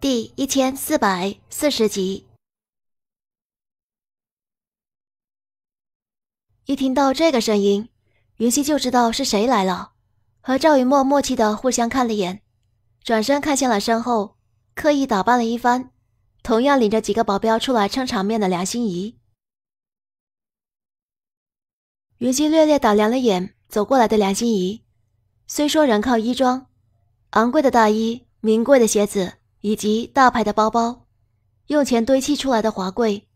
第一千四百四十集，一听到这个声音，云溪就知道是谁来了，和赵云墨默契的互相看了眼，转身看向了身后，刻意打扮了一番，同样领着几个保镖出来撑场面的梁心怡。云溪略略打量了眼走过来的梁心怡，虽说人靠衣装，昂贵的大衣，名贵的鞋子。以及大牌的包包，用钱堆砌出来的华贵，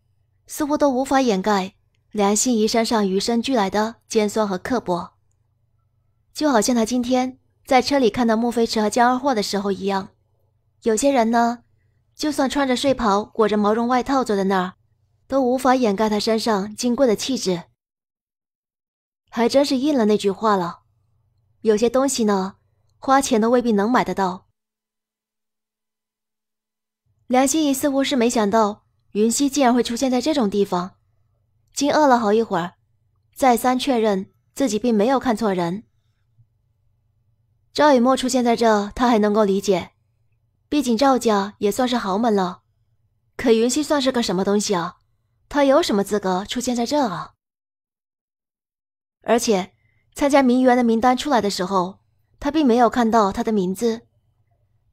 似乎都无法掩盖梁心怡身上与生俱来的尖酸和刻薄。就好像她今天在车里看到慕飞驰和江二货的时候一样，有些人呢，就算穿着睡袍、裹着毛绒外套坐在那儿，都无法掩盖他身上矜贵的气质。还真是应了那句话了，有些东西呢，花钱都未必能买得到。梁心怡似乎是没想到云溪竟然会出现在这种地方，惊愕了好一会儿，再三确认自己并没有看错人。赵雨墨出现在这，她还能够理解，毕竟赵家也算是豪门了。可云溪算是个什么东西啊？他有什么资格出现在这啊？而且参加名媛的名单出来的时候，她并没有看到他的名字，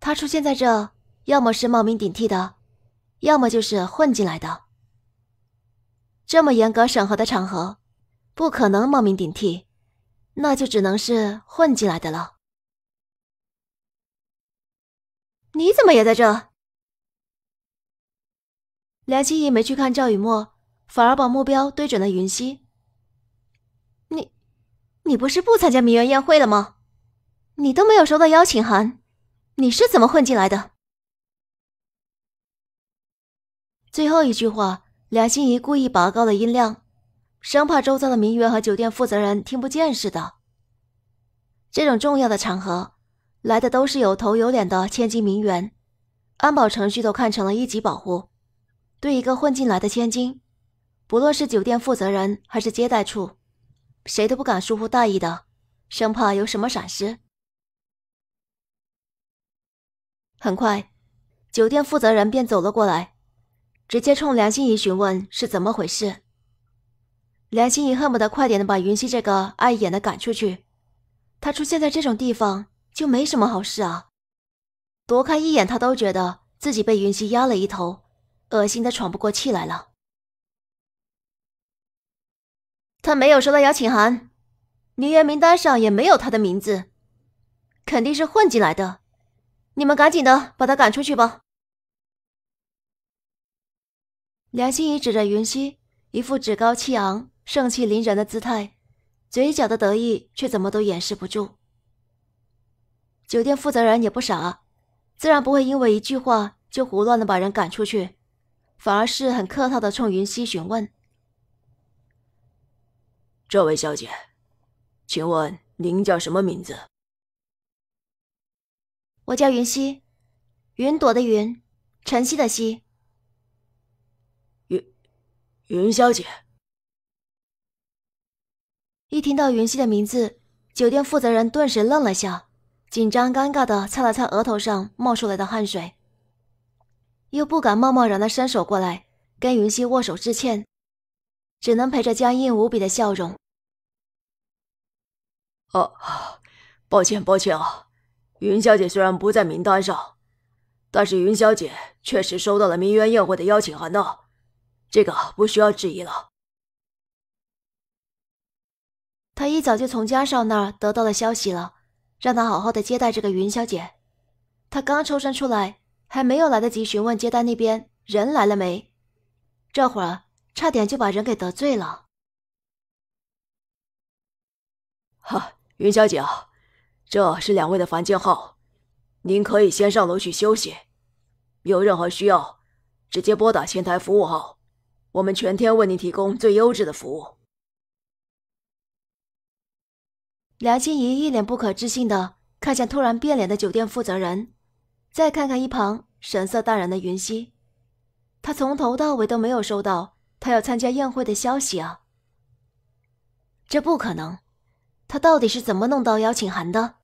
他出现在这。要么是冒名顶替的，要么就是混进来的。这么严格审核的场合，不可能冒名顶替，那就只能是混进来的了。你怎么也在这？梁清怡没去看赵雨墨，反而把目标对准了云溪。你，你不是不参加名媛宴会了吗？你都没有收到邀请函，你是怎么混进来的？最后一句话，梁心怡故意拔高了音量，生怕周遭的名媛和酒店负责人听不见似的。这种重要的场合，来的都是有头有脸的千金名媛，安保程序都看成了一级保护。对一个混进来的千金，不论是酒店负责人还是接待处，谁都不敢疏忽大意的，生怕有什么闪失。很快，酒店负责人便走了过来。直接冲梁心怡询问是怎么回事。梁心怡恨不得快点的把云溪这个碍眼的赶出去。他出现在这种地方就没什么好事啊！多看一眼他都觉得自己被云溪压了一头，恶心的喘不过气来了。他没有收到邀请函，名媛名单上也没有他的名字，肯定是混进来的。你们赶紧的把他赶出去吧。梁心怡指着云溪，一副趾高气昂、盛气凌人的姿态，嘴角的得意却怎么都掩饰不住。酒店负责人也不傻，自然不会因为一句话就胡乱的把人赶出去，反而是很客套的冲云溪询问：“这位小姐，请问您叫什么名字？”“我叫云溪，云朵的云，晨曦的曦。”云小姐，一听到云溪的名字，酒店负责人顿时愣了下，紧张尴尬的擦了擦额头上冒出来的汗水，又不敢贸贸然的伸手过来跟云溪握手致歉，只能陪着僵硬无比的笑容。哦，抱歉，抱歉啊，云小姐虽然不在名单上，但是云小姐确实收到了名媛宴会的邀请函呢。这个不需要质疑了。他一早就从江少那儿得到了消息了，让他好好的接待这个云小姐。他刚抽身出来，还没有来得及询问接待那边人来了没，这会儿差点就把人给得罪了。哈，云小姐，啊，这是两位的房间号，您可以先上楼去休息。有任何需要，直接拨打前台服务号。我们全天为您提供最优质的服务。梁心怡一脸不可置信的看向突然变脸的酒店负责人，再看看一旁神色淡然的云溪，她从头到尾都没有收到她要参加宴会的消息啊！这不可能，她到底是怎么弄到邀请函的？